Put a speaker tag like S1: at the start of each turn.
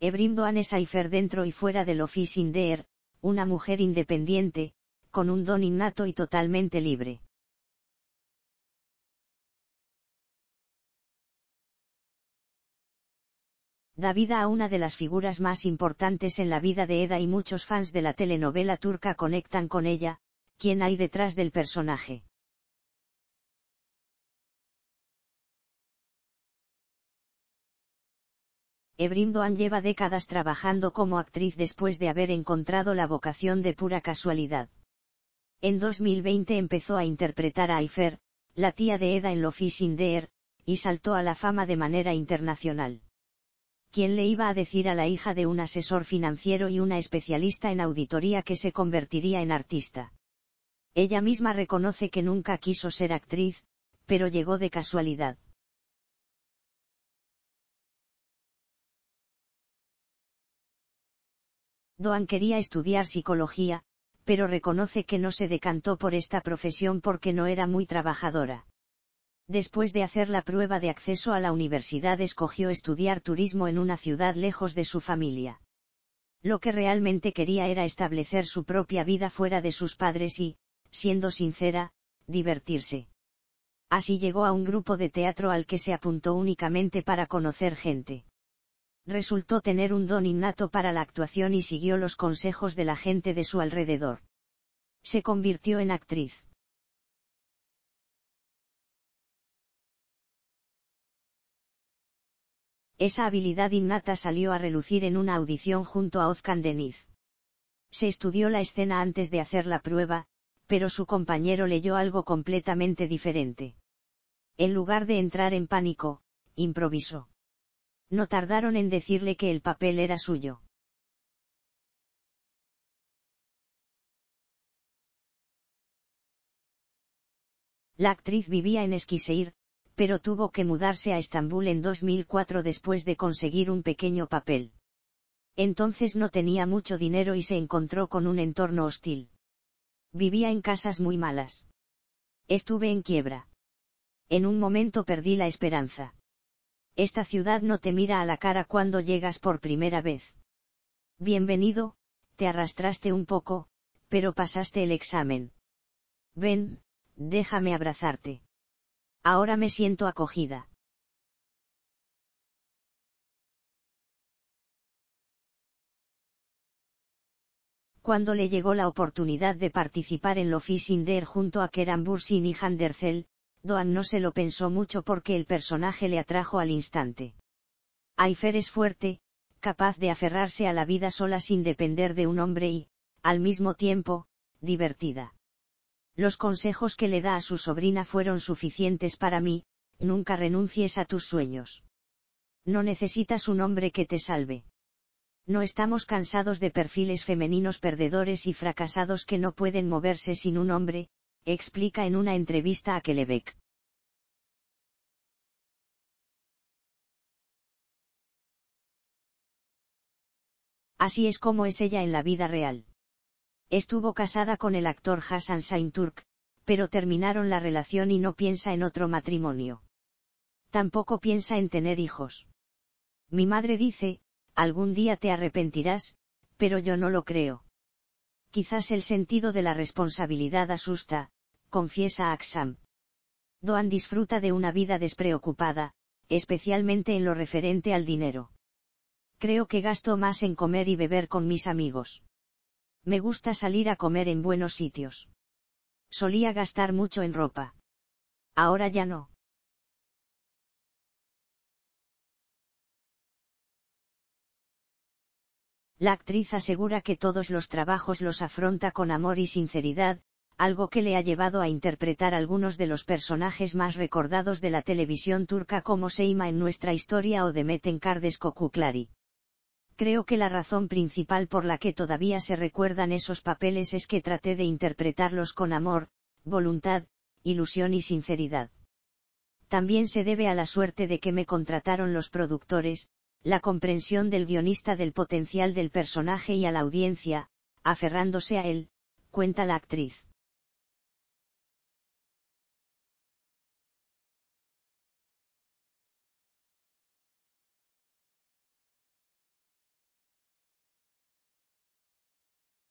S1: es Anesaifer dentro y fuera del Office de una mujer independiente, con un don innato y totalmente libre. da vida a una de las figuras más importantes en la vida de Eda y muchos fans de la telenovela turca conectan con ella, quien hay detrás del personaje.
S2: Ebrim lleva
S1: décadas trabajando como actriz después de haber encontrado la vocación de pura casualidad. En 2020 empezó a interpretar a Aifer, la tía de Eda en Lo Fishing Deer, y saltó a la fama de manera internacional. ¿Quién le iba a decir a la hija de un asesor financiero y una especialista en auditoría que se convertiría en artista? Ella misma reconoce que nunca quiso ser actriz, pero llegó de
S2: casualidad.
S1: Doan quería estudiar psicología, pero reconoce que no se decantó por esta profesión porque no era muy trabajadora. Después de hacer la prueba de acceso a la universidad escogió estudiar turismo en una ciudad lejos de su familia. Lo que realmente quería era establecer su propia vida fuera de sus padres y, siendo sincera, divertirse. Así llegó a un grupo de teatro al que se apuntó únicamente para conocer gente resultó tener un don innato para la actuación y siguió los consejos de la gente de su alrededor. Se convirtió en actriz. Esa habilidad innata salió a relucir en una audición junto a Ozkan Deniz. Se estudió la escena antes de hacer la prueba, pero su compañero leyó algo completamente diferente. En lugar de entrar en pánico, improvisó no tardaron en decirle que el
S2: papel era suyo.
S1: La actriz vivía en Esquiseir, pero tuvo que mudarse a Estambul en 2004 después de conseguir un pequeño papel. Entonces no tenía mucho dinero y se encontró con un entorno hostil. Vivía en casas muy malas. Estuve en quiebra. En un momento perdí la esperanza esta ciudad no te mira a la cara cuando llegas por primera vez. Bienvenido, te arrastraste un poco, pero pasaste el examen. Ven, déjame abrazarte. Ahora me
S2: siento acogida.
S1: Cuando le llegó la oportunidad de participar en Lofi Sinder junto a Keran y Handercel, Doan no se lo pensó mucho porque el personaje le atrajo al instante. Aifer es fuerte, capaz de aferrarse a la vida sola sin depender de un hombre y, al mismo tiempo, divertida. Los consejos que le da a su sobrina fueron suficientes para mí, nunca renuncies a tus sueños. No necesitas un hombre que te salve. No estamos cansados de perfiles femeninos perdedores y fracasados que no pueden moverse sin un hombre, explica en una entrevista a Kelebek. Así es como es ella en la vida real. Estuvo casada con el actor Hassan turk pero terminaron la relación y no piensa en otro matrimonio. Tampoco piensa en tener hijos. Mi madre dice, algún día te arrepentirás, pero yo no lo creo. Quizás el sentido de la responsabilidad asusta, confiesa Aksam. Doan disfruta de una vida despreocupada, especialmente en lo referente al dinero. Creo que gasto más en comer y beber con mis amigos. Me gusta salir a comer en buenos sitios. Solía gastar mucho en ropa. Ahora ya no. La actriz asegura que todos los trabajos los afronta con amor y sinceridad, algo que le ha llevado a interpretar algunos de los personajes más recordados de la televisión turca como Seima en nuestra historia o en Kardes Kokuklari. Creo que la razón principal por la que todavía se recuerdan esos papeles es que traté de interpretarlos con amor, voluntad, ilusión y sinceridad. También se debe a la suerte de que me contrataron los productores, la comprensión del guionista del potencial del personaje y a la audiencia, aferrándose a él, cuenta la
S2: actriz.